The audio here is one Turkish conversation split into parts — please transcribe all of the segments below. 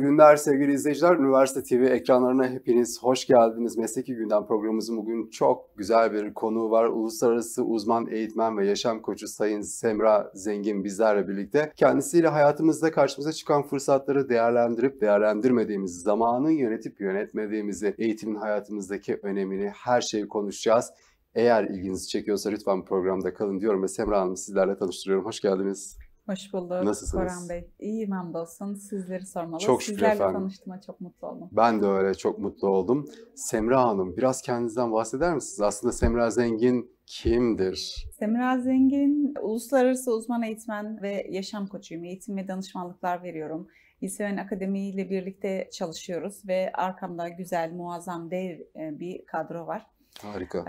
Günler sevgili izleyiciler, Üniversite TV ekranlarına hepiniz hoş geldiniz. Mesleki Gündem programımızın bugün çok güzel bir konuğu var. Uluslararası uzman eğitmen ve yaşam koçu Sayın Semra Zengin bizlerle birlikte. Kendisiyle hayatımızda karşımıza çıkan fırsatları değerlendirip değerlendirmediğimiz, zamanın yönetip yönetmediğimizi, eğitimin hayatımızdaki önemini, her şeyi konuşacağız. Eğer ilginizi çekiyorsa lütfen programda kalın diyorum ve Semra Hanım sizlerle tanıştırıyorum. Hoş geldiniz. Hoş bulduk Nasılsınız? Koran Bey. İyiyim hamdolsun. Sizleri sormalı. Çok şükür Sizlerle efendim. tanıştığıma çok mutlu oldum. Ben de öyle çok mutlu oldum. Semra Hanım biraz kendinizden bahseder misiniz? Aslında Semra Zengin kimdir? Semra Zengin, uluslararası uzman eğitmen ve yaşam koçuyum. Eğitim ve danışmanlıklar veriyorum. İSVN Akademi ile birlikte çalışıyoruz ve arkamda güzel, muazzam, dev e, bir kadro var. Harika.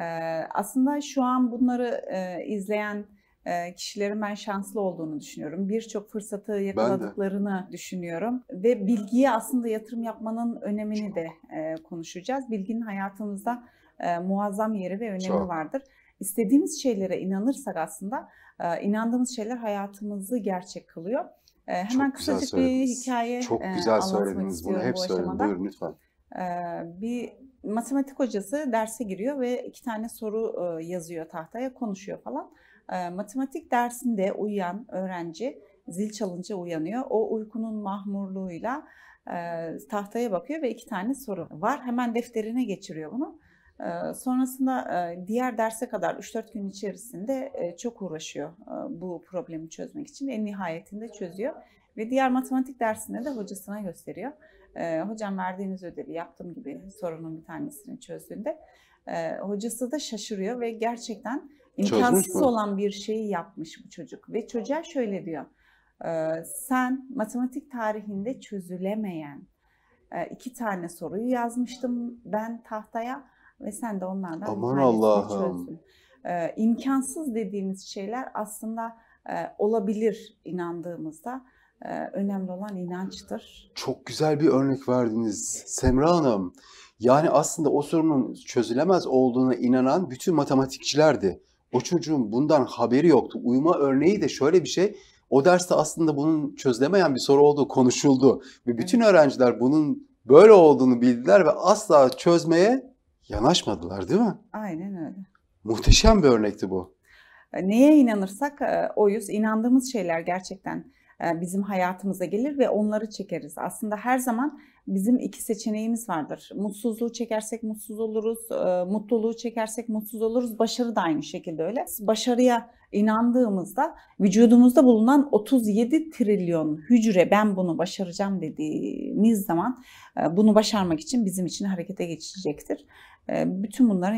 aslında şu an bunları e, izleyen e, kişilerin ben şanslı olduğunu düşünüyorum. Birçok fırsatı yakaladıklarını düşünüyorum ve bilgiye aslında yatırım yapmanın önemini Çok. de e, konuşacağız. Bilginin hayatımızda e, muazzam yeri ve önemi Çok. vardır. İstediğimiz şeylere inanırsak aslında inandığımız şeyler hayatımızı gerçek kılıyor. Hemen Çok kısacık bir hikaye Çok güzel söylediniz bunu. Hep bu söyledim. Buyurun lütfen. Bir matematik hocası derse giriyor ve iki tane soru yazıyor tahtaya, konuşuyor falan matematik dersinde uyuyan öğrenci zil çalınca uyanıyor. O uykunun mahmurluğuyla tahtaya bakıyor ve iki tane soru var. Hemen defterine geçiriyor bunu. sonrasında diğer derse kadar 3-4 gün içerisinde çok uğraşıyor bu problemi çözmek için. En nihayetinde çözüyor ve diğer matematik dersinde de hocasına gösteriyor. hocam verdiğiniz ödevi yaptım gibi sorunun bir tanesini çözdüğünde hocası da şaşırıyor ve gerçekten İmkansız olan bir şeyi yapmış bu çocuk. Ve çocuğa şöyle diyor. Ee, sen matematik tarihinde çözülemeyen e, iki tane soruyu yazmıştım ben tahtaya ve sen de onlardan Aman bir tanesini çözdün. Ee, imkansız dediğimiz şeyler aslında e, olabilir inandığımızda. E, önemli olan inançtır. Çok güzel bir örnek verdiniz Semra Hanım. Yani aslında o sorunun çözülemez olduğuna inanan bütün matematikçilerdi. O çocuğun bundan haberi yoktu. Uyuma örneği de şöyle bir şey. O derste aslında bunun çözlemeyen bir soru olduğu konuşuldu. Ve bütün öğrenciler bunun böyle olduğunu bildiler ve asla çözmeye yanaşmadılar değil mi? Aynen öyle. Muhteşem bir örnekti bu. Neye inanırsak e, oyuz. inandığımız şeyler gerçekten bizim hayatımıza gelir ve onları çekeriz. Aslında her zaman bizim iki seçeneğimiz vardır. Mutsuzluğu çekersek mutsuz oluruz, mutluluğu çekersek mutsuz oluruz. Başarı da aynı şekilde öyle. Başarıya inandığımızda vücudumuzda bulunan 37 trilyon hücre ben bunu başaracağım dediğimiz zaman bunu başarmak için bizim için harekete geçecektir. Bütün bunlara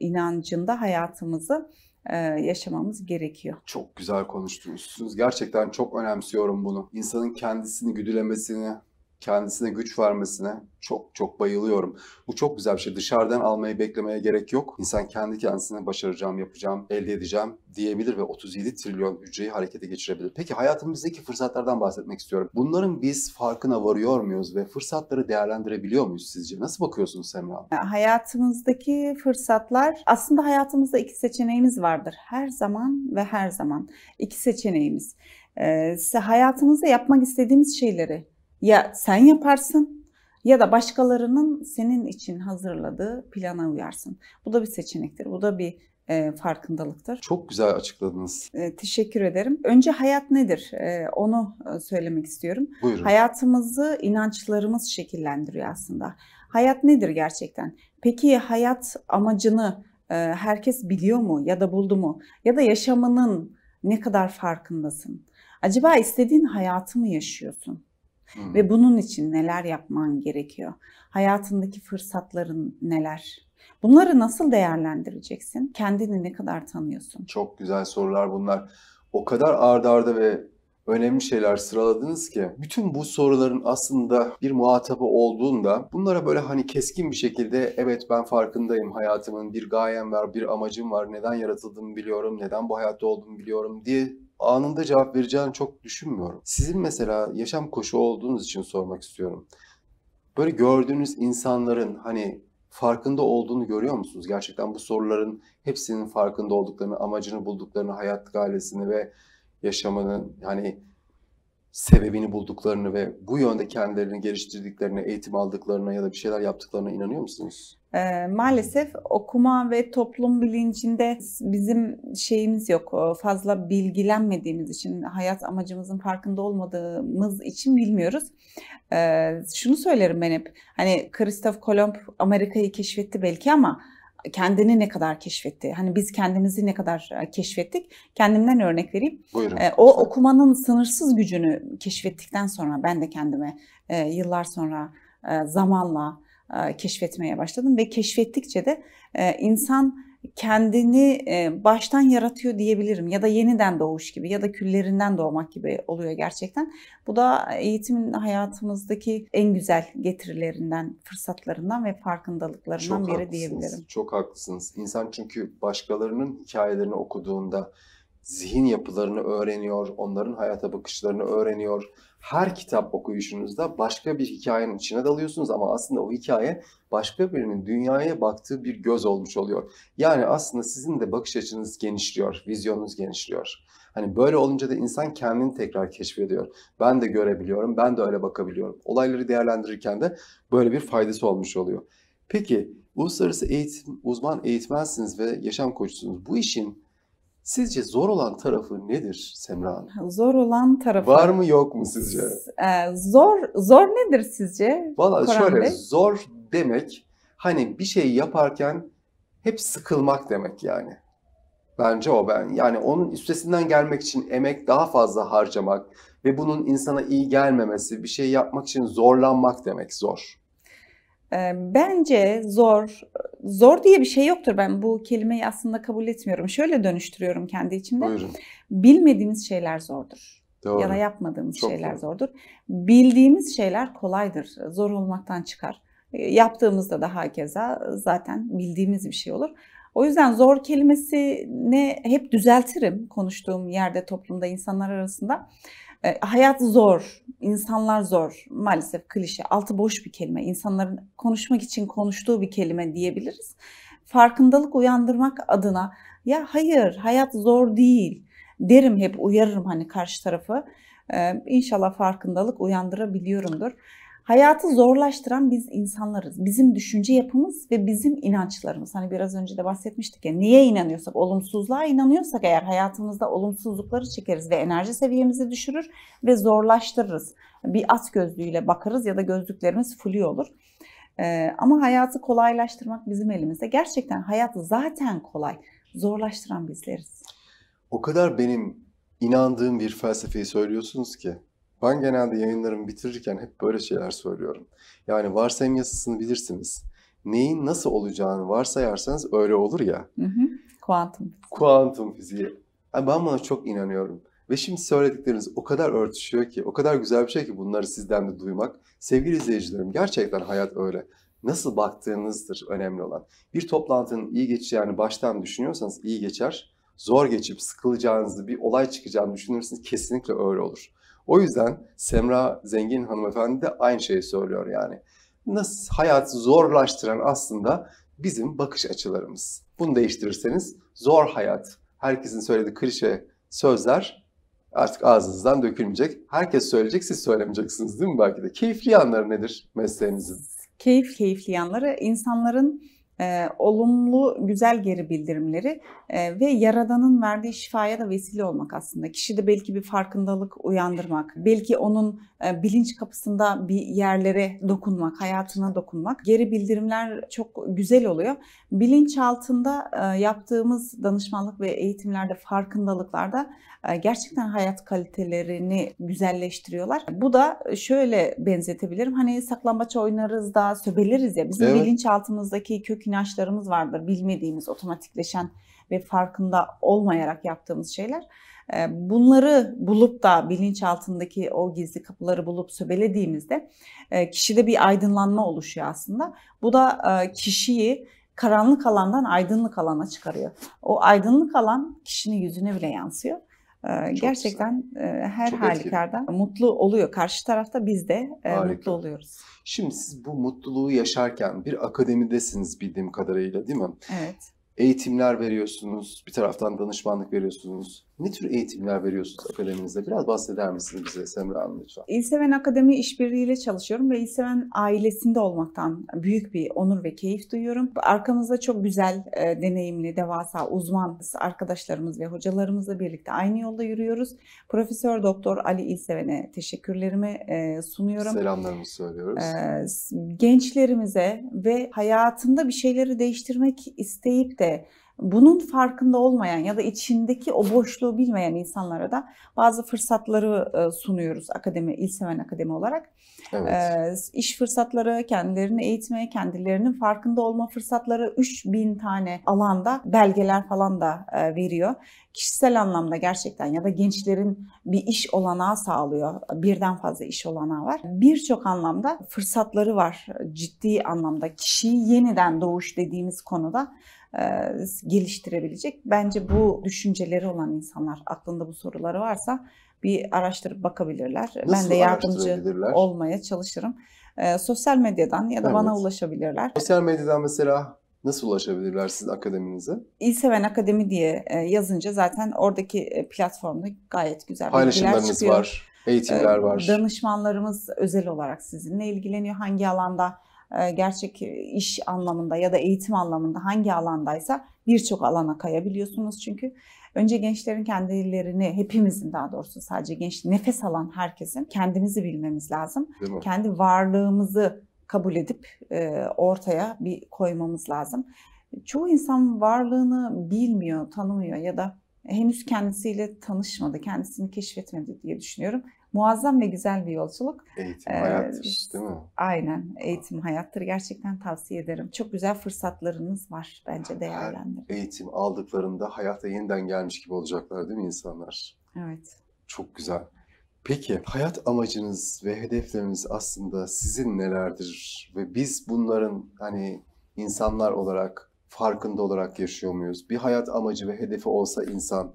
inancında hayatımızı e, yaşamamız gerekiyor. Çok güzel konuştunuz. Gerçekten çok önemsiyorum bunu. İnsanın kendisini güdülemesini, kendisine güç vermesine çok çok bayılıyorum. Bu çok güzel bir şey. Dışarıdan almayı beklemeye gerek yok. İnsan kendi kendisine başaracağım, yapacağım, elde edeceğim diyebilir ve 37 trilyon hücreyi harekete geçirebilir. Peki hayatımızdaki fırsatlardan bahsetmek istiyorum. Bunların biz farkına varıyor muyuz ve fırsatları değerlendirebiliyor muyuz sizce? Nasıl bakıyorsunuz Semra Hanım? hayatımızdaki fırsatlar aslında hayatımızda iki seçeneğimiz vardır. Her zaman ve her zaman. iki seçeneğimiz. Ee, hayatımızda yapmak istediğimiz şeyleri ya sen yaparsın ya da başkalarının senin için hazırladığı plana uyarsın. Bu da bir seçenektir. Bu da bir e, farkındalıktır. Çok güzel açıkladınız. E, teşekkür ederim. Önce hayat nedir? E, onu e, söylemek istiyorum. Buyurun. Hayatımızı inançlarımız şekillendiriyor aslında. Hayat nedir gerçekten? Peki hayat amacını e, herkes biliyor mu ya da buldu mu? Ya da yaşamının ne kadar farkındasın? Acaba istediğin hayatı mı yaşıyorsun? Hmm. Ve bunun için neler yapman gerekiyor? Hayatındaki fırsatların neler? Bunları nasıl değerlendireceksin? Kendini ne kadar tanıyorsun? Çok güzel sorular bunlar. O kadar ardarda arda ve önemli şeyler sıraladınız ki bütün bu soruların aslında bir muhatabı olduğunda bunlara böyle hani keskin bir şekilde evet ben farkındayım hayatımın bir gayem var bir amacım var neden yaratıldığımı biliyorum neden bu hayatta olduğumu biliyorum diye anında cevap vereceğini çok düşünmüyorum. Sizin mesela yaşam koşu olduğunuz için sormak istiyorum. Böyle gördüğünüz insanların hani farkında olduğunu görüyor musunuz? Gerçekten bu soruların hepsinin farkında olduklarını, amacını bulduklarını, hayat galesini ve yaşamını hani sebebini bulduklarını ve bu yönde kendilerini geliştirdiklerine, eğitim aldıklarına ya da bir şeyler yaptıklarına inanıyor musunuz? E, maalesef okuma ve toplum bilincinde bizim şeyimiz yok. Fazla bilgilenmediğimiz için, hayat amacımızın farkında olmadığımız için bilmiyoruz. E, şunu söylerim ben hep. Hani Kristof Kolomb Amerika'yı keşfetti belki ama kendini ne kadar keşfetti? Hani biz kendimizi ne kadar e, keşfettik? Kendimden örnek vereyim. Buyurun. E, o okumanın sınırsız gücünü keşfettikten sonra ben de kendime e, yıllar sonra zamanla keşfetmeye başladım ve keşfettikçe de insan kendini e, baştan yaratıyor diyebilirim ya da yeniden doğuş gibi ya da küllerinden doğmak gibi oluyor gerçekten. Bu da eğitimin hayatımızdaki en güzel getirilerinden, fırsatlarından ve farkındalıklarından çok biri haklısınız, diyebilirim. Çok haklısınız. İnsan çünkü başkalarının hikayelerini okuduğunda zihin yapılarını öğreniyor, onların hayata bakışlarını öğreniyor her kitap okuyuşunuzda başka bir hikayenin içine dalıyorsunuz ama aslında o hikaye başka birinin dünyaya baktığı bir göz olmuş oluyor. Yani aslında sizin de bakış açınız genişliyor, vizyonunuz genişliyor. Hani böyle olunca da insan kendini tekrar keşfediyor. Ben de görebiliyorum, ben de öyle bakabiliyorum. Olayları değerlendirirken de böyle bir faydası olmuş oluyor. Peki uluslararası eğitim, uzman eğitmensiniz ve yaşam koçusunuz. Bu işin Sizce zor olan tarafı nedir Semra Hanım? Zor olan tarafı... Var mı yok mu sizce? E, zor zor nedir sizce? Valla şöyle zor demek hani bir şey yaparken hep sıkılmak demek yani. Bence o ben. Yani onun üstesinden gelmek için emek daha fazla harcamak ve bunun insana iyi gelmemesi, bir şey yapmak için zorlanmak demek zor. Bence zor, zor diye bir şey yoktur. Ben bu kelimeyi aslında kabul etmiyorum. Şöyle dönüştürüyorum kendi içimde. Buyurun. Bilmediğimiz şeyler zordur. Doğru. Ya da yapmadığımız Çok şeyler doğru. zordur. Bildiğimiz şeyler kolaydır. Zor olmaktan çıkar. Yaptığımızda da hakeza zaten bildiğimiz bir şey olur. O yüzden zor kelimesini hep düzeltirim konuştuğum yerde, toplumda, insanlar arasında. E, hayat zor, insanlar zor. Maalesef klişe, altı boş bir kelime. İnsanların konuşmak için konuştuğu bir kelime diyebiliriz. Farkındalık uyandırmak adına ya hayır hayat zor değil derim hep uyarırım hani karşı tarafı. Ee, inşallah farkındalık uyandırabiliyorumdur. Hayatı zorlaştıran biz insanlarız. Bizim düşünce yapımız ve bizim inançlarımız. Hani biraz önce de bahsetmiştik ya niye inanıyorsak, olumsuzluğa inanıyorsak eğer hayatımızda olumsuzlukları çekeriz ve enerji seviyemizi düşürür ve zorlaştırırız. Bir at gözlüğüyle bakarız ya da gözlüklerimiz flu olur. Ee, ama hayatı kolaylaştırmak bizim elimizde. Gerçekten hayat zaten kolay. Zorlaştıran bizleriz. O kadar benim inandığım bir felsefeyi söylüyorsunuz ki ben genelde yayınlarımı bitirirken hep böyle şeyler söylüyorum. Yani varsayım yasasını bilirsiniz. Neyin nasıl olacağını varsayarsanız öyle olur ya. Hı hı. Kuantum. Kuantum fiziği. Yani ben buna çok inanıyorum. Ve şimdi söyledikleriniz o kadar örtüşüyor ki, o kadar güzel bir şey ki bunları sizden de duymak. Sevgili izleyicilerim gerçekten hayat öyle. Nasıl baktığınızdır önemli olan. Bir toplantının iyi geçeceğini baştan düşünüyorsanız iyi geçer. Zor geçip sıkılacağınızı, bir olay çıkacağını düşünürseniz kesinlikle öyle olur. O yüzden Semra Zengin hanımefendi de aynı şeyi söylüyor yani. Nasıl hayatı zorlaştıran aslında bizim bakış açılarımız. Bunu değiştirirseniz zor hayat, herkesin söylediği klişe sözler artık ağzınızdan dökülmeyecek. Herkes söyleyecek, siz söylemeyeceksiniz değil mi belki de? Keyifli yanları nedir mesleğinizin? Keyif keyifli yanları insanların e, olumlu, güzel geri bildirimleri e, ve Yaradan'ın verdiği şifaya da vesile olmak aslında. Kişide belki bir farkındalık uyandırmak, belki onun e, bilinç kapısında bir yerlere dokunmak, hayatına dokunmak. Geri bildirimler çok güzel oluyor. Bilinç altında e, yaptığımız danışmanlık ve eğitimlerde, farkındalıklarda e, gerçekten hayat kalitelerini güzelleştiriyorlar. Bu da şöyle benzetebilirim. Hani saklambaç oynarız da söbeliriz ya bizim evet. altımızdaki kök ihtiyaçlarımız vardır. Bilmediğimiz, otomatikleşen ve farkında olmayarak yaptığımız şeyler. Ee, bunları bulup da bilinç altındaki o gizli kapıları bulup söbelediğimizde e, kişide bir aydınlanma oluşuyor aslında. Bu da e, kişiyi karanlık alandan aydınlık alana çıkarıyor. O aydınlık alan kişinin yüzüne bile yansıyor. Çok gerçekten güzel. her Çok halükarda etkili. mutlu oluyor. Karşı tarafta biz de Harika. mutlu oluyoruz. Şimdi siz bu mutluluğu yaşarken bir akademidesiniz bildiğim kadarıyla değil mi? Evet. Eğitimler veriyorsunuz, bir taraftan danışmanlık veriyorsunuz. Ne tür eğitimler veriyorsunuz akademinizde? Biraz bahseder misiniz bize Semra Hanım lütfen? İlseven Akademi işbirliğiyle çalışıyorum ve İlseven ailesinde olmaktan büyük bir onur ve keyif duyuyorum. Arkamızda çok güzel, e, deneyimli, devasa, uzman arkadaşlarımız ve hocalarımızla birlikte aynı yolda yürüyoruz. Profesör Doktor Ali İlseven'e teşekkürlerimi e, sunuyorum. Selamlarımı söylüyoruz. E, gençlerimize ve hayatında bir şeyleri değiştirmek isteyip de bunun farkında olmayan ya da içindeki o boşluğu bilmeyen insanlara da bazı fırsatları e, sunuyoruz akademi, il İlseven Akademi olarak. Evet. E, iş fırsatları, kendilerini eğitmeye kendilerinin farkında olma fırsatları 3000 tane alanda belgeler falan da e, veriyor. Kişisel anlamda gerçekten ya da gençlerin bir iş olanağı sağlıyor. Birden fazla iş olanağı var. Birçok anlamda fırsatları var ciddi anlamda. Kişiyi yeniden doğuş dediğimiz konuda e, geliştirebilecek. Bence bu düşünceleri olan insanlar aklında bu soruları varsa bir araştırıp bakabilirler. Nasıl ben de yardımcı olmaya çalışırım. E, sosyal medyadan ya da evet. bana ulaşabilirler. Sosyal medyadan mesela Nasıl ulaşabilirler sizin akademinize? İlseven Akademi diye e, yazınca zaten oradaki platformda gayet güzel paylaşımlarınız çıkıyor. var, eğitimler var. Danışmanlarımız özel olarak sizinle ilgileniyor. Hangi alanda e, gerçek iş anlamında ya da eğitim anlamında hangi alandaysa birçok alana kayabiliyorsunuz. Çünkü önce gençlerin kendilerini hepimizin daha doğrusu sadece genç nefes alan herkesin kendimizi bilmemiz lazım. Kendi varlığımızı kabul edip e, ortaya bir koymamız lazım. Çoğu insan varlığını bilmiyor, tanımıyor ya da henüz kendisiyle tanışmadı, kendisini keşfetmedi diye düşünüyorum muazzam ve güzel bir yolculuk. Eğitim ee, hayattır değil mi? Aynen eğitim hayattır. Gerçekten tavsiye ederim. Çok güzel fırsatlarınız var bence değerlendirin. eğitim aldıklarında hayata yeniden gelmiş gibi olacaklar değil mi insanlar? Evet. Çok güzel. Peki hayat amacınız ve hedefleriniz aslında sizin nelerdir ve biz bunların hani insanlar olarak farkında olarak yaşıyor muyuz? Bir hayat amacı ve hedefi olsa insan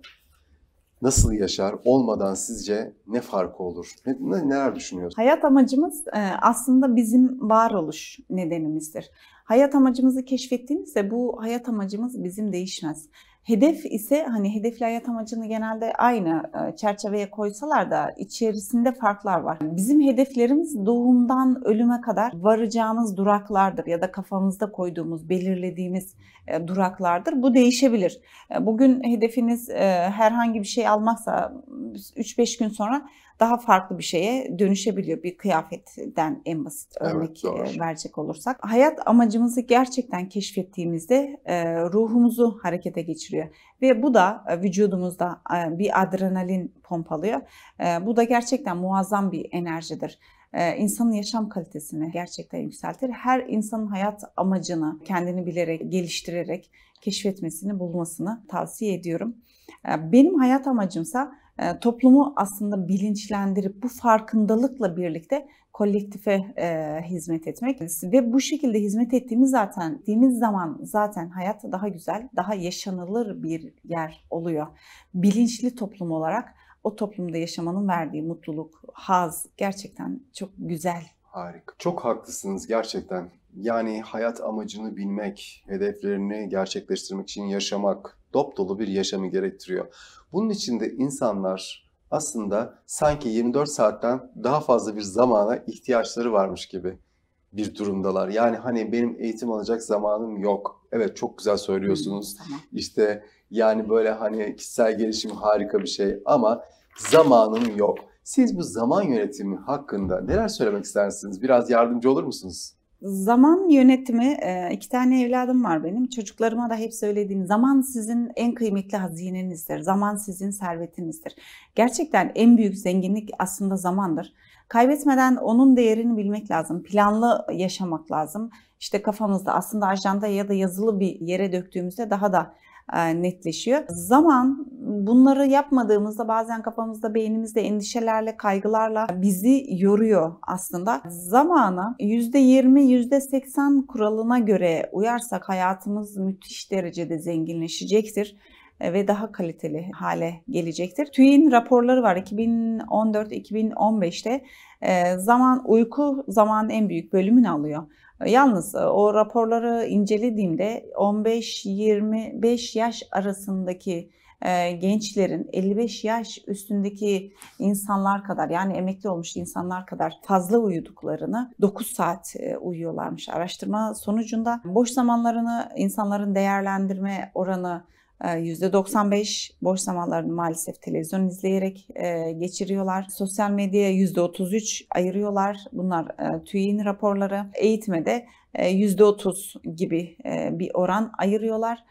nasıl yaşar olmadan sizce ne farkı olur? Ne, neler düşünüyorsunuz? Hayat amacımız e, aslında bizim varoluş nedenimizdir. Hayat amacımızı keşfettiğimizde bu hayat amacımız bizim değişmez. Hedef ise hani hedefle hayat amacını genelde aynı e, çerçeveye koysalar da içerisinde farklar var. Bizim hedeflerimiz doğumdan ölüme kadar varacağımız duraklardır ya da kafamızda koyduğumuz, belirlediğimiz e, duraklardır. Bu değişebilir. E, bugün hedefiniz herhangi bir şey almaksa 3-5 gün sonra daha farklı bir şeye dönüşebiliyor bir kıyafetten en basit örnek evet, verecek olursak. Hayat amacımızı gerçekten keşfettiğimizde e, ruhumuzu harekete geçiriyor ve bu da e, vücudumuzda e, bir adrenalin pompalıyor. Bu da gerçekten muazzam bir enerjidir İnsanın yaşam kalitesini gerçekten yükseltir. Her insanın hayat amacını kendini bilerek, geliştirerek keşfetmesini, bulmasını tavsiye ediyorum. Benim hayat amacımsa toplumu aslında bilinçlendirip bu farkındalıkla birlikte kolektife e, hizmet etmek ve bu şekilde hizmet ettiğimiz zaten ettiğimiz zaman zaten hayat daha güzel, daha yaşanılır bir yer oluyor. Bilinçli toplum olarak o toplumda yaşamanın verdiği mutluluk, haz gerçekten çok güzel. Harika. Çok haklısınız gerçekten. Yani hayat amacını bilmek, hedeflerini gerçekleştirmek için yaşamak, dop dolu bir yaşamı gerektiriyor. Bunun için de insanlar aslında sanki 24 saatten daha fazla bir zamana ihtiyaçları varmış gibi bir durumdalar. Yani hani benim eğitim alacak zamanım yok. Evet çok güzel söylüyorsunuz. İşte yani böyle hani kişisel gelişim harika bir şey ama zamanım yok. Siz bu zaman yönetimi hakkında neler söylemek istersiniz? Biraz yardımcı olur musunuz? Zaman yönetimi, e, iki tane evladım var benim. Çocuklarıma da hep söylediğim zaman sizin en kıymetli hazinenizdir. Zaman sizin servetinizdir. Gerçekten en büyük zenginlik aslında zamandır. Kaybetmeden onun değerini bilmek lazım. Planlı yaşamak lazım. İşte kafamızda aslında ajanda ya da yazılı bir yere döktüğümüzde daha da e, netleşiyor. Zaman bunları yapmadığımızda bazen kafamızda, beynimizde endişelerle, kaygılarla bizi yoruyor aslında. Zamana %20, %80 kuralına göre uyarsak hayatımız müthiş derecede zenginleşecektir e, ve daha kaliteli hale gelecektir. TÜİ'nin raporları var 2014-2015'te e, zaman uyku zamanın en büyük bölümünü alıyor. Yalnız e, o raporları incelediğimde 15-25 yaş arasındaki e, gençlerin 55 yaş üstündeki insanlar kadar yani emekli olmuş insanlar kadar fazla uyuduklarını 9 saat e, uyuyorlarmış. Araştırma sonucunda boş zamanlarını insanların değerlendirme oranı %95 ee, boş zamanlarını maalesef televizyon izleyerek e, geçiriyorlar. Sosyal medyaya %33 ayırıyorlar. Bunlar e, TÜİ'nin raporları. Eğitmede %30 e, gibi bir oran ayırıyorlar.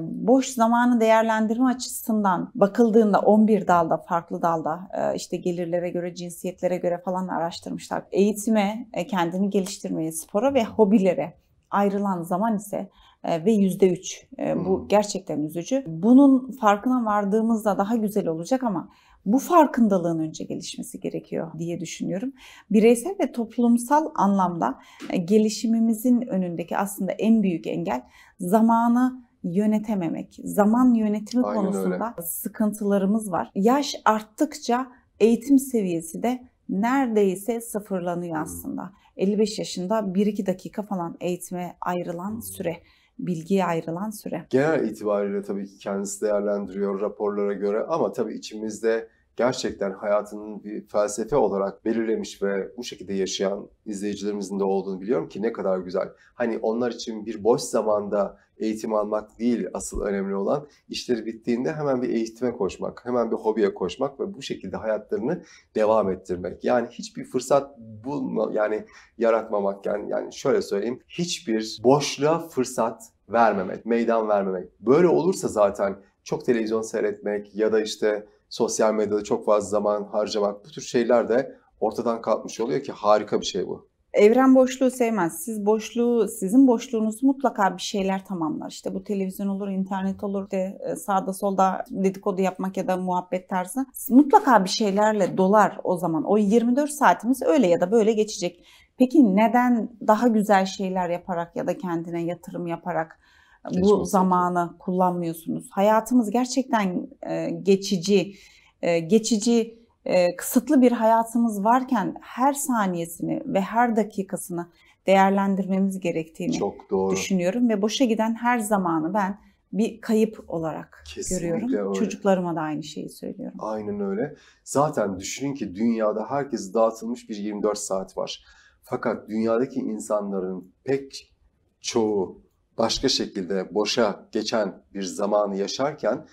Boş zamanı değerlendirme açısından bakıldığında 11 dalda, farklı dalda işte gelirlere göre, cinsiyetlere göre falan araştırmışlar. Eğitime, kendini geliştirmeye, spora ve hobilere ayrılan zaman ise e, ve yüzde üç. E, bu hmm. gerçekten üzücü. Bunun farkına vardığımızda daha güzel olacak ama bu farkındalığın önce gelişmesi gerekiyor diye düşünüyorum. Bireysel ve toplumsal anlamda e, gelişimimizin önündeki aslında en büyük engel zamanı yönetememek. Zaman yönetimi Aynen konusunda öyle. sıkıntılarımız var. Yaş arttıkça eğitim seviyesi de neredeyse sıfırlanıyor hmm. aslında. 55 yaşında 1-2 dakika falan eğitime ayrılan hmm. süre bilgiye ayrılan süre. Genel itibariyle tabii ki kendisi değerlendiriyor raporlara göre ama tabii içimizde gerçekten hayatının bir felsefe olarak belirlemiş ve bu şekilde yaşayan izleyicilerimizin de olduğunu biliyorum ki ne kadar güzel. Hani onlar için bir boş zamanda eğitim almak değil asıl önemli olan işleri bittiğinde hemen bir eğitime koşmak, hemen bir hobiye koşmak ve bu şekilde hayatlarını devam ettirmek. Yani hiçbir fırsat bulma yani yaratmamak yani yani şöyle söyleyeyim hiçbir boşluğa fırsat vermemek, meydan vermemek. Böyle olursa zaten çok televizyon seyretmek ya da işte sosyal medyada çok fazla zaman harcamak bu tür şeyler de ortadan kalkmış oluyor ki harika bir şey bu. Evren boşluğu sevmez. Siz boşluğu, sizin boşluğunuzu mutlaka bir şeyler tamamlar. İşte bu televizyon olur, internet olur, de e, sağda solda dedikodu yapmak ya da muhabbet tarzı. Mutlaka bir şeylerle dolar o zaman. O 24 saatimiz öyle ya da böyle geçecek. Peki neden daha güzel şeyler yaparak ya da kendine yatırım yaparak Kesinlikle. bu zamanı kullanmıyorsunuz. Hayatımız gerçekten e, geçici, e, geçici e, kısıtlı bir hayatımız varken her saniyesini ve her dakikasını değerlendirmemiz gerektiğini Çok doğru. düşünüyorum ve boşa giden her zamanı ben bir kayıp olarak Kesinlikle görüyorum. Öyle. Çocuklarıma da aynı şeyi söylüyorum. Aynen öyle. Zaten düşünün ki dünyada herkes dağıtılmış bir 24 saat var. Fakat dünyadaki insanların pek çoğu başka şekilde boşa geçen bir zamanı yaşarken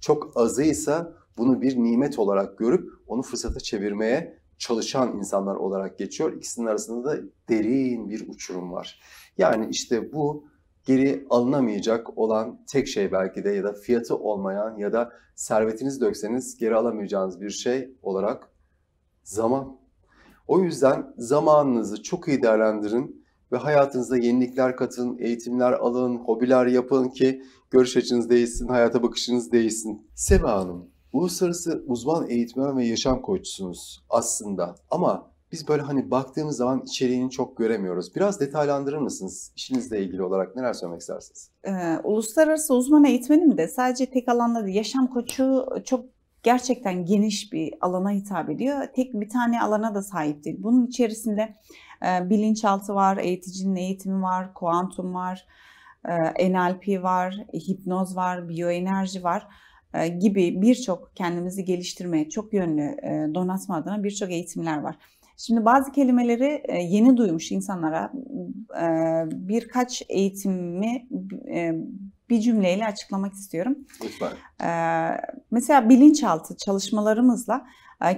çok azıysa bunu bir nimet olarak görüp onu fırsata çevirmeye çalışan insanlar olarak geçiyor. İkisinin arasında da derin bir uçurum var. Yani işte bu geri alınamayacak olan tek şey belki de ya da fiyatı olmayan ya da servetinizi dökseniz geri alamayacağınız bir şey olarak zaman. O yüzden zamanınızı çok iyi değerlendirin ve hayatınızda yenilikler katın, eğitimler alın, hobiler yapın ki görüş açınız değişsin, hayata bakışınız değişsin. Seva Hanım, uluslararası uzman eğitmen ve yaşam koçusunuz aslında ama biz böyle hani baktığımız zaman içeriğini çok göremiyoruz. Biraz detaylandırır mısınız? işinizle ilgili olarak neler söylemek istersiniz? Ee, uluslararası uzman eğitmenim de sadece tek alanda değil. Yaşam koçu çok gerçekten geniş bir alana hitap ediyor. Tek bir tane alana da sahip değil. Bunun içerisinde ee, bilinçaltı var, eğiticinin eğitimi var, kuantum var, e, NLP var, hipnoz var, biyoenerji var e, gibi birçok kendimizi geliştirmeye çok yönlü e, donatma adına birçok eğitimler var. Şimdi bazı kelimeleri yeni duymuş insanlara birkaç eğitimi bir cümleyle açıklamak istiyorum. Lütfen. Mesela bilinçaltı çalışmalarımızla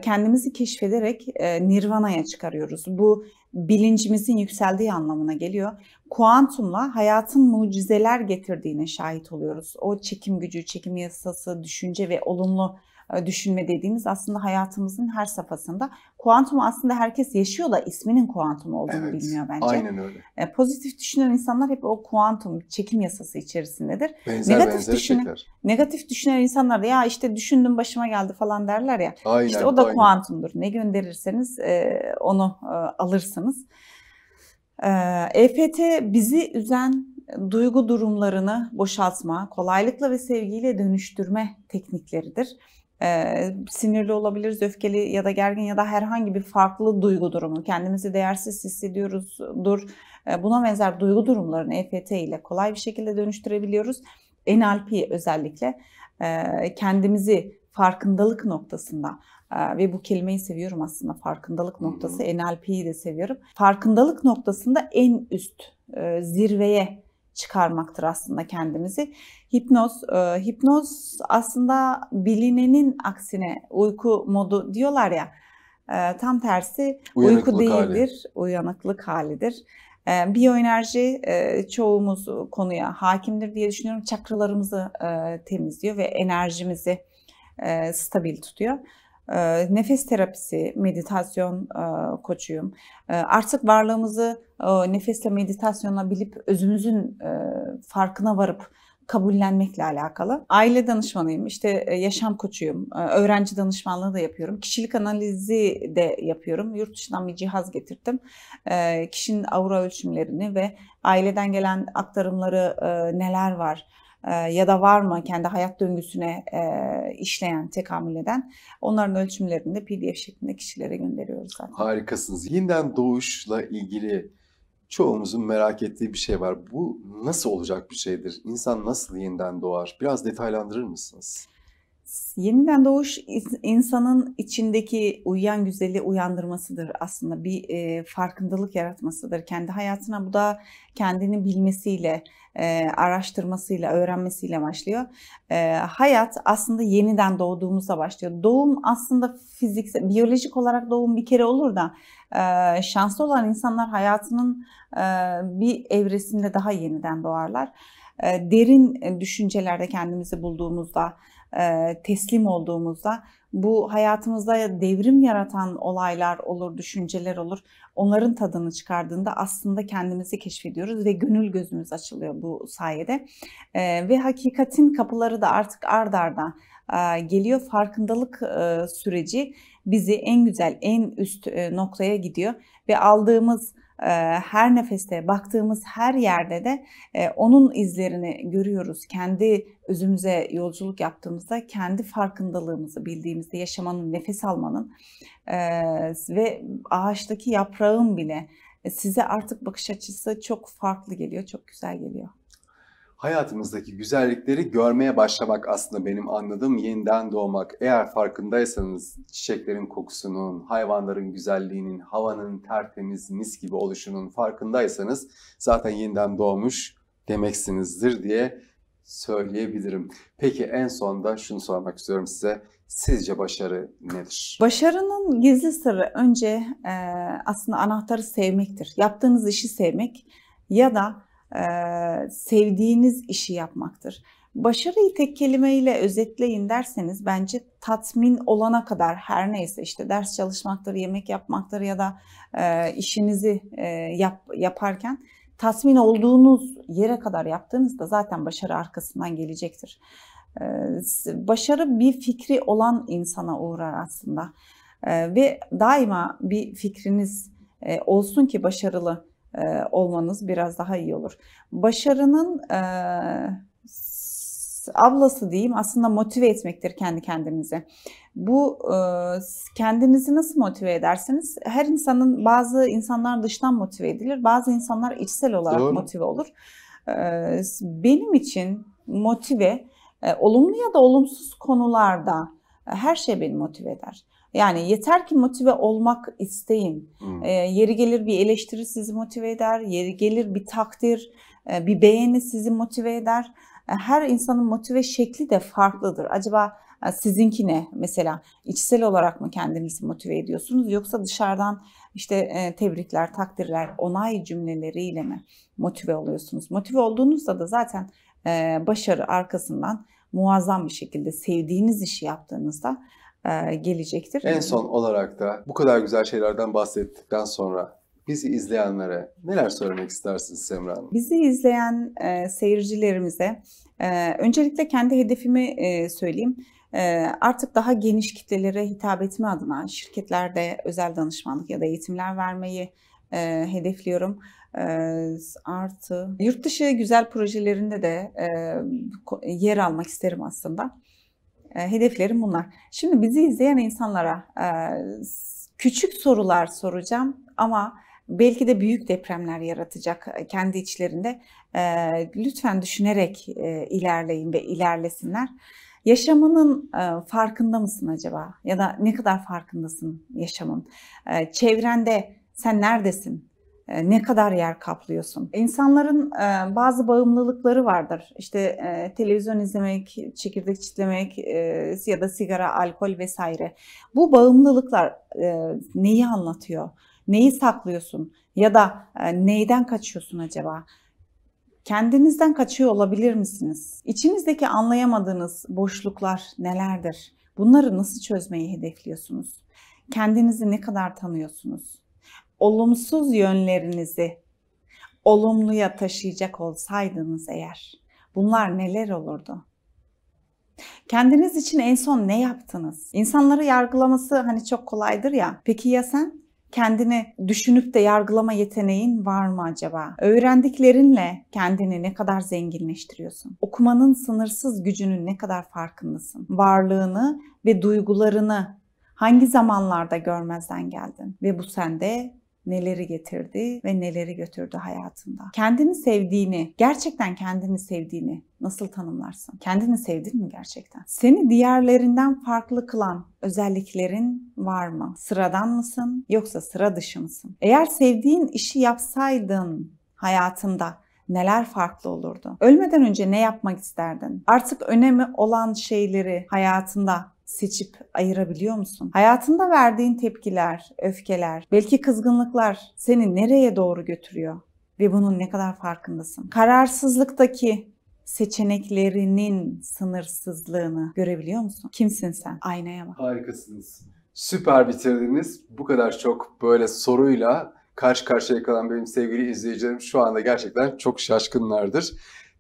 kendimizi keşfederek nirvana'ya çıkarıyoruz. Bu bilincimizin yükseldiği anlamına geliyor. Kuantumla hayatın mucizeler getirdiğine şahit oluyoruz. O çekim gücü, çekim yasası, düşünce ve olumlu e, düşünme dediğimiz aslında hayatımızın her safhasında. kuantum aslında herkes yaşıyor da isminin kuantum olduğunu evet, bilmiyor bence. Aynen öyle. E, pozitif düşünen insanlar hep o kuantum çekim yasası içerisindedir. Benzer negatif benzer düşünen, Negatif düşünen insanlar da ya işte düşündüm başıma geldi falan derler ya. Aynen, işte o da aynen. kuantumdur. Ne gönderirseniz e, onu alırsınız. EFT bizi üzen duygu durumlarını boşaltma, kolaylıkla ve sevgiyle dönüştürme teknikleridir e, sinirli olabiliriz, öfkeli ya da gergin ya da herhangi bir farklı duygu durumu, kendimizi değersiz hissediyoruzdur. E, buna benzer duygu durumlarını EFT ile kolay bir şekilde dönüştürebiliyoruz. NLP özellikle e, kendimizi farkındalık noktasında ve bu kelimeyi seviyorum aslında farkındalık noktası NLP'yi de seviyorum. Farkındalık noktasında en üst zirveye çıkarmaktır aslında kendimizi. Hipnoz, e, hipnoz aslında bilinenin aksine uyku modu diyorlar ya. E, tam tersi uyanıklık uyku değildir, hali. uyanıklık halidir. E, biyoenerji e, çoğumuz konuya hakimdir diye düşünüyorum. Çakralarımızı e, temizliyor ve enerjimizi e, stabil tutuyor. Ee, nefes terapisi, meditasyon e, koçuyum. Ee, artık varlığımızı e, nefesle, meditasyonla bilip özümüzün e, farkına varıp kabullenmekle alakalı. Aile danışmanıyım, işte yaşam koçuyum, öğrenci danışmanlığı da yapıyorum. Kişilik analizi de yapıyorum. Yurt dışından bir cihaz getirdim. Kişinin aura ölçümlerini ve aileden gelen aktarımları neler var, e, ya da var mı kendi hayat döngüsüne e, işleyen, tekamül eden onların ölçümlerini de PDF şeklinde kişilere gönderiyoruz zaten. Harikasınız. Yeniden doğuşla ilgili çoğumuzun merak ettiği bir şey var. Bu nasıl olacak bir şeydir? İnsan nasıl yeniden doğar? Biraz detaylandırır mısınız? Yeniden doğuş insanın içindeki uyuyan güzeli uyandırmasıdır aslında bir e, farkındalık yaratmasıdır. Kendi hayatına bu da kendini bilmesiyle, e, araştırmasıyla, öğrenmesiyle başlıyor. E, hayat aslında yeniden doğduğumuzda başlıyor. Doğum aslında fiziksel, biyolojik olarak doğum bir kere olur da e, şanslı olan insanlar hayatının e, bir evresinde daha yeniden doğarlar. E, derin e, düşüncelerde kendimizi bulduğumuzda, e, teslim olduğumuzda bu hayatımızda devrim yaratan olaylar olur, düşünceler olur. Onların tadını çıkardığında aslında kendimizi keşfediyoruz ve gönül gözümüz açılıyor bu sayede. E, ve hakikatin kapıları da artık ard arda e, geliyor. Farkındalık süreci bizi en güzel, en üst noktaya gidiyor ve aldığımız her nefeste, baktığımız her yerde de onun izlerini görüyoruz. Kendi özümüze yolculuk yaptığımızda kendi farkındalığımızı bildiğimizde yaşamanın, nefes almanın ve ağaçtaki yaprağın bile size artık bakış açısı çok farklı geliyor, çok güzel geliyor hayatımızdaki güzellikleri görmeye başlamak aslında benim anladığım yeniden doğmak. Eğer farkındaysanız çiçeklerin kokusunun, hayvanların güzelliğinin, havanın tertemiz mis gibi oluşunun farkındaysanız zaten yeniden doğmuş demeksinizdir diye söyleyebilirim. Peki en sonda şunu sormak istiyorum size. Sizce başarı nedir? Başarının gizli sırrı önce e, aslında anahtarı sevmektir. Yaptığınız işi sevmek ya da sevdiğiniz işi yapmaktır. Başarıyı tek kelimeyle özetleyin derseniz bence tatmin olana kadar her neyse işte ders çalışmaktır, yemek yapmaktır ya da e, işinizi e, yap, yaparken tatmin olduğunuz yere kadar yaptığınızda zaten başarı arkasından gelecektir. E, başarı bir fikri olan insana uğrar aslında e, ve daima bir fikriniz e, olsun ki başarılı e, olmanız biraz daha iyi olur. Başarının e, ablası diyeyim aslında motive etmektir kendi kendinizi. Bu e, kendinizi nasıl motive edersiniz? Her insanın bazı insanlar dıştan motive edilir, bazı insanlar içsel olarak Doğru. motive olur. Benim için motive olumlu ya da olumsuz konularda her şey beni motive eder. Yani yeter ki motive olmak isteyin. E, yeri gelir bir eleştiri sizi motive eder, yeri gelir bir takdir, e, bir beğeni sizi motive eder. E, her insanın motive şekli de farklıdır. Acaba e, sizinki ne mesela? içsel olarak mı kendinizi motive ediyorsunuz yoksa dışarıdan işte e, tebrikler, takdirler, onay cümleleriyle mi motive oluyorsunuz? Motive olduğunuzda da zaten e, başarı arkasından muazzam bir şekilde sevdiğiniz işi yaptığınızda e, gelecektir. En son olarak da bu kadar güzel şeylerden bahsettikten sonra bizi izleyenlere neler söylemek istersiniz Semra Hanım? Bizi izleyen e, seyircilerimize e, öncelikle kendi hedefimi e, söyleyeyim. E, artık daha geniş kitlelere hitap etme adına şirketlerde özel danışmanlık ya da eğitimler vermeyi e, hedefliyorum. E, artı yurt dışı güzel projelerinde de e, yer almak isterim aslında. E, hedeflerim bunlar. Şimdi bizi izleyen insanlara e, küçük sorular soracağım ama belki de büyük depremler yaratacak e, kendi içlerinde. Lütfen düşünerek ilerleyin ve ilerlesinler. Yaşamının farkında mısın acaba? Ya da ne kadar farkındasın yaşamın? Çevrende sen neredesin? E, ne kadar yer kaplıyorsun? İnsanların e, bazı bağımlılıkları vardır. İşte e, televizyon izlemek, çekirdek çitlemek ya da sigara, alkol vesaire. Bu bağımlılıklar neyi anlatıyor? Neyi saklıyorsun? Ya da neyden kaçıyorsun acaba? Kendinizden kaçıyor olabilir misiniz? İçinizdeki anlayamadığınız boşluklar nelerdir? Bunları nasıl çözmeyi hedefliyorsunuz? Kendinizi ne kadar tanıyorsunuz? olumsuz yönlerinizi olumluya taşıyacak olsaydınız eğer bunlar neler olurdu? Kendiniz için en son ne yaptınız? İnsanları yargılaması hani çok kolaydır ya. Peki ya sen? Kendini düşünüp de yargılama yeteneğin var mı acaba? Öğrendiklerinle kendini ne kadar zenginleştiriyorsun? Okumanın sınırsız gücünün ne kadar farkındasın? Varlığını ve duygularını hangi zamanlarda görmezden geldin? Ve bu sende neleri getirdi ve neleri götürdü hayatında. Kendini sevdiğini, gerçekten kendini sevdiğini nasıl tanımlarsın? Kendini sevdin mi gerçekten? Seni diğerlerinden farklı kılan özelliklerin var mı? Sıradan mısın yoksa sıra dışı mısın? Eğer sevdiğin işi yapsaydın hayatında neler farklı olurdu? Ölmeden önce ne yapmak isterdin? Artık önemi olan şeyleri hayatında seçip ayırabiliyor musun? Hayatında verdiğin tepkiler, öfkeler, belki kızgınlıklar seni nereye doğru götürüyor ve bunun ne kadar farkındasın? Kararsızlıktaki seçeneklerinin sınırsızlığını görebiliyor musun? Kimsin sen? Aynaya bak. Harikasınız. Süper bitirdiniz. Bu kadar çok böyle soruyla karşı karşıya kalan benim sevgili izleyicilerim şu anda gerçekten çok şaşkınlardır.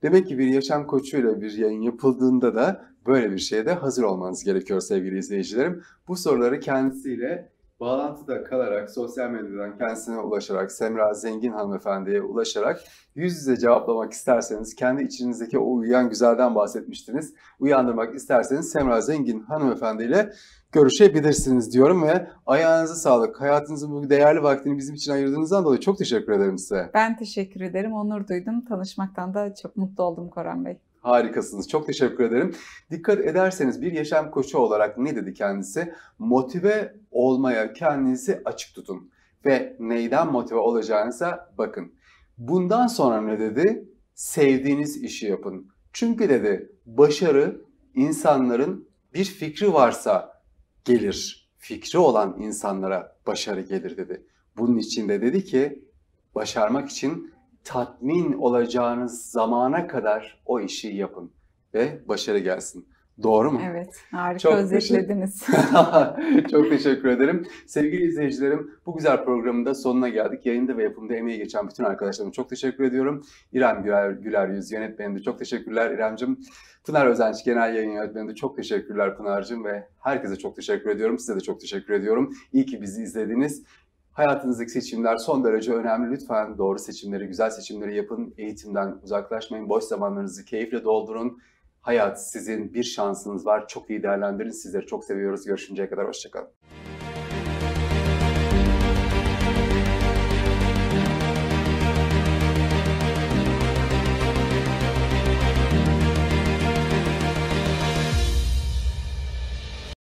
Demek ki bir yaşam koçuyla bir yayın yapıldığında da Böyle bir şeye de hazır olmanız gerekiyor sevgili izleyicilerim. Bu soruları kendisiyle bağlantıda kalarak, sosyal medyadan kendisine ulaşarak, Semra Zengin hanımefendiye ulaşarak yüz yüze cevaplamak isterseniz, kendi içinizdeki o uyuyan güzelden bahsetmiştiniz. Uyandırmak isterseniz Semra Zengin hanımefendiyle görüşebilirsiniz diyorum ve ayağınıza sağlık. Hayatınızın bu değerli vaktini bizim için ayırdığınızdan dolayı çok teşekkür ederim size. Ben teşekkür ederim. Onur duydum. Tanışmaktan da çok mutlu oldum Koran Bey. Harikasınız. Çok teşekkür ederim. Dikkat ederseniz bir yaşam koçu olarak ne dedi kendisi? Motive olmaya kendinizi açık tutun ve neyden motive olacağınıza bakın. Bundan sonra ne dedi? Sevdiğiniz işi yapın. Çünkü dedi başarı insanların bir fikri varsa gelir. Fikri olan insanlara başarı gelir dedi. Bunun için de dedi ki başarmak için tatmin olacağınız zamana kadar o işi yapın ve başarı gelsin. Doğru mu? Evet, harika Çok özetlediniz. Çok teşekkür ederim. Sevgili izleyicilerim, bu güzel programın da sonuna geldik. Yayında ve yapımda emeği geçen bütün arkadaşlarıma çok teşekkür ediyorum. İrem Güler, Güler Yüz yönetmenim de çok teşekkürler İrem'cim. Pınar Özenç genel yayın yönetmenim de çok teşekkürler Pınar'cığım ve herkese çok teşekkür ediyorum. Size de çok teşekkür ediyorum. İyi ki bizi izlediniz. Hayatınızdaki seçimler son derece önemli. Lütfen doğru seçimleri, güzel seçimleri yapın. Eğitimden uzaklaşmayın. Boş zamanlarınızı keyifle doldurun. Hayat sizin bir şansınız var. Çok iyi değerlendirin. Sizleri çok seviyoruz. Görüşünceye kadar hoşçakalın.